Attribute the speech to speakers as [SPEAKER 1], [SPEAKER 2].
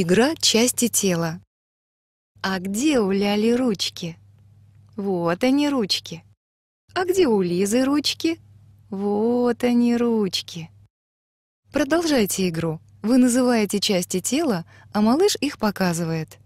[SPEAKER 1] Игра части тела. А где у Ляли ручки? Вот они ручки. А где у Лизы ручки? Вот они ручки. Продолжайте игру. Вы называете части тела,
[SPEAKER 2] а малыш их показывает.